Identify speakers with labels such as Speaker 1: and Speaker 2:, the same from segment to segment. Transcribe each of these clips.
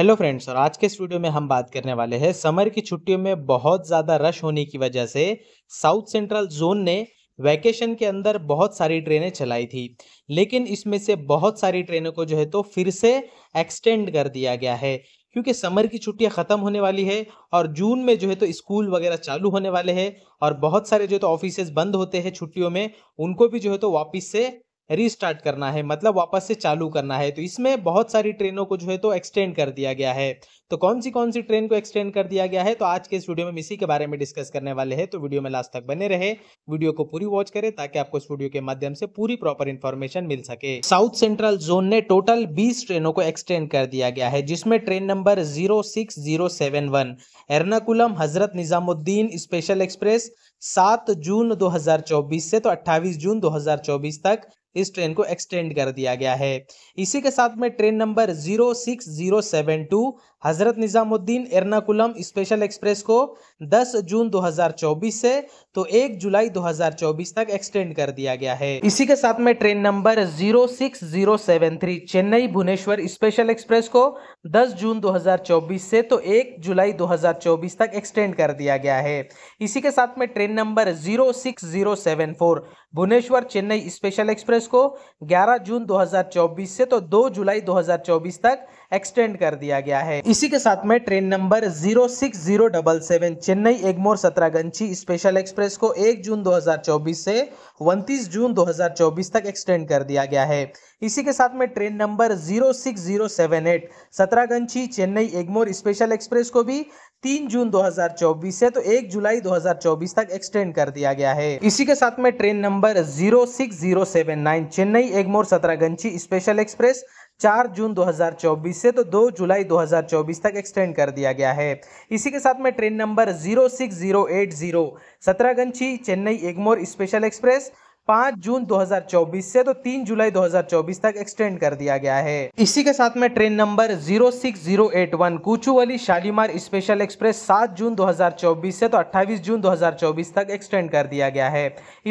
Speaker 1: hello friends और आज के इस वीडियो में हम बात करने वाले हैं समर की छुट्टियों में बहुत ज़्यादा रश होने की वजह से साउथ सेंट्रल जोन ने वैकेशन के अंदर बहुत सारी ट्रेनें चलाई थी लेकिन इसमें से बहुत सारी ट्रेनों को जो है तो फिर से एक्सटेंड कर दिया गया है क्योंकि समर की छुट्टियां ख़त्म होने वाली है और जून में जो है तो स्कूल वगैरह चालू होने वाले हैं और बहुत सारे जो है तो ऑफिसेज बंद होते हैं छुट्टियों में उनको भी जो है तो वापस से रीस्टार्ट करना है मतलब वापस से चालू करना है तो इसमें बहुत सारी ट्रेनों को जो है तो एक्सटेंड कर दिया गया है तो कौन सी कौन सी ट्रेन को एक्सटेंड कर दिया गया है तो आज के इस वीडियो में इसी के बारे में डिस्कस करने वाले हैं तो वीडियो में लास्ट तक बने रहे वीडियो को पूरी वॉच करें ताकि आपको इस वीडियो के माध्यम से पूरी प्रॉपर इन्फॉर्मेशन मिल सके साउथ सेंट्रल जोन ने टोटल बीस ट्रेनों को एक्सटेंड कर दिया गया है जिसमें ट्रेन नंबर जीरो एर्नाकुलम हजरत निजामुद्दीन स्पेशल एक्सप्रेस सात जून 2024 से तो 28 जून 2024 तक इस ट्रेन को एक्सटेंड कर दिया गया है इसी के साथ में ट्रेन नंबर 06072 हजरत निज़ामुद्दीन एर्नाकुलम स्पेशल एक्सप्रेस को 10 जून 2024 से तो 1 जुलाई 2024 तक एक्सटेंड कर दिया गया है इसी के साथ में train number 06073 Chennai Bhubaneswar special express को 10 जून 2024 से तो 1 जुलाई 2024 तक एक्सटेंड कर दिया गया है इसी के साथ में train train number 06074 Bhubaneswar Chennai special express को 11 जून 2024 से तो 2 जुलाई 2024 तक एक्सटेंड कर दिया गया है इसी के साथ में train number 06077 Chennai Egmore Santragachi special express को 1 जून 2024 से 29 जून 2024 तक एक्सटेंड कर दिया गया है इसी के साथ में train number 06078 Santragachi Chennai Egmore special express को भी तीन जून 2024 से तो एक जुलाई 2024 तक एक्सटेंड कर दिया गया है इसी के साथ में train number 06079 Chennai Egmore Santragachi special express चार जून 2024 से तो 2 जुलाई 2024 तक एक्सटेंड कर दिया गया है इसी के साथ में train number 06080 Santragachi Chennai Egmore special express पाँच जून 2024 से तो तीन जुलाई 2024 तक एक्सटेंड कर दिया गया है इसी के साथ में train number 06081 Kochuveli Shalimar special express 7 जून 2024 से तो 28 जून 2024 तक एक्सटेंड कर दिया गया है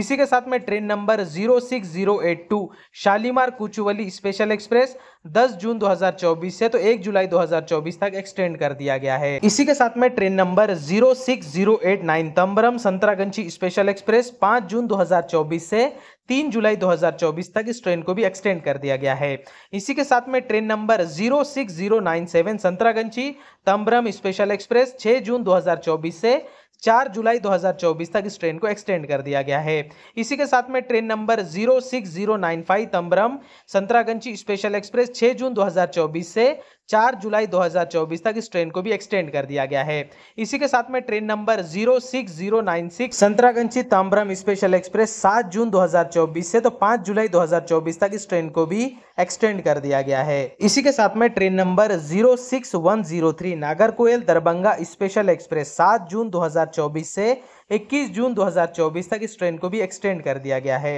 Speaker 1: इसी के साथ में train number 06082 Shalimar Kochuveli special express 10 जून 2024 से तो 1 जुलाई 2024 तक एक्सटेंड कर दिया गया है इसी के साथ में train number 06089 Tambaram Santragachi special express 5 जून 2024 से तीन जुलाई 2024 तक इस ट्रेन को भी एक्सटेंड कर दिया गया है इसी के साथ में train number 06097 Santragachi Tambaram special express 6 जून 2024 से चार जुलाई 2024 तक इस ट्रेन को एक्सटेंड कर दिया गया है इसी के साथ में train number 06095 Tambaram Santragachi special express 6 जून 2024 से 4 जुलाई 2024 तक इस ट्रेन को भी एक्सटेंड कर दिया गया है इसी के साथ में train number 06096 Santragachi Tambaram special express 7 जून 2024 से तो 5 जुलाई 2024 तक इस ट्रेन को भी एक्सटेंड कर दिया गया है इसी के साथ में train number 06103 Nagercoil Darbhanga special express 7 जून 2024 से 21 जून 2024 तक इस ट्रेन को भी एक्सटेंड कर दिया गया है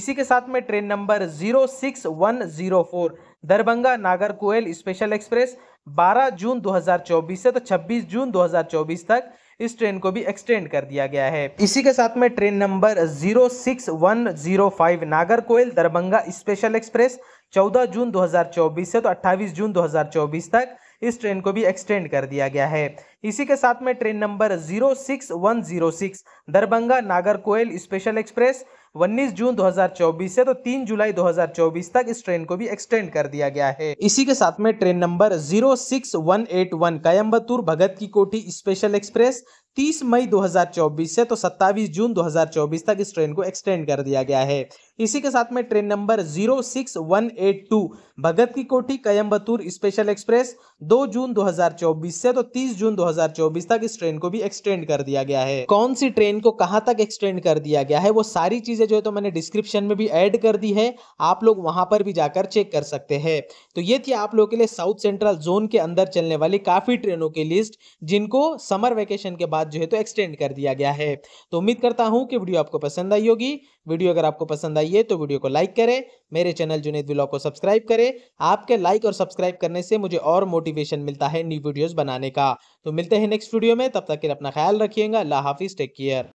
Speaker 1: इसी के साथ में train number 06104 Darbhanga Nagercoil special express 12 जून 2024 से तो 26 जून 2024 तक इस ट्रेन को भी एक्सटेंड कर दिया गया है इसी के साथ में train number 06105 Nagercoil Darbhanga special express 14 जून 2024 से तो 28 जून 2024 तक इस ट्रेन को भी एक्सटेंड कर दिया गया है इसी के साथ में ट्रेन नंबर 06106 दरभंगा कोयल स्पेशल एक्सप्रेस 19 जून 2024 से तो 3 जुलाई 2024 तक इस ट्रेन को भी एक्सटेंड कर दिया गया है इसी के साथ में ट्रेन नंबर 06181 कायम्बतूर भगत की कोठी स्पेशल एक्सप्रेस 30 मई 2024 से तो 27 जून 2024 तक इस ट्रेन को एक्सटेंड कर दिया गया है इसी के साथ में train number zero six one eight two Bhagat Ki Kothi कयम्बतूर special express 2 जून 2024 से तो 30 जून 2024 तक इस ट्रेन को भी एक्सटेंड कर दिया गया है कौन सी ट्रेन को कहां तक एक्सटेंड कर दिया गया है वो सारी चीजें जो है तो मैंने डिस्क्रिप्शन में भी ऐड कर दी है आप लोग वहां पर भी जाकर चेक कर सकते हैं तो ये थी आप लोगों के लिए साउथ सेंट्रल जोन के अंदर चलने वाली काफी ट्रेनों की लिस्ट जिनको समर वेकेशन के बाद जो है तो एक्सटेंड कर दिया गया है तो उम्मीद करता हूँ कि वीडियो आपको पसंद आई होगी वीडियो अगर आपको पसंद आई तो वीडियो को लाइक करें मेरे चैनल जुनेद ब्लॉग को सब्सक्राइब करें आपके लाइक और सब्सक्राइब करने से मुझे और मोटिवेशन मिलता है न्यू वीडियोज़ बनाने का तो मिलते हैं नेक्स्ट वीडियो में तब तक के अपना ख्याल रखिएगा अल्लाह हाफिज़ टेक केयर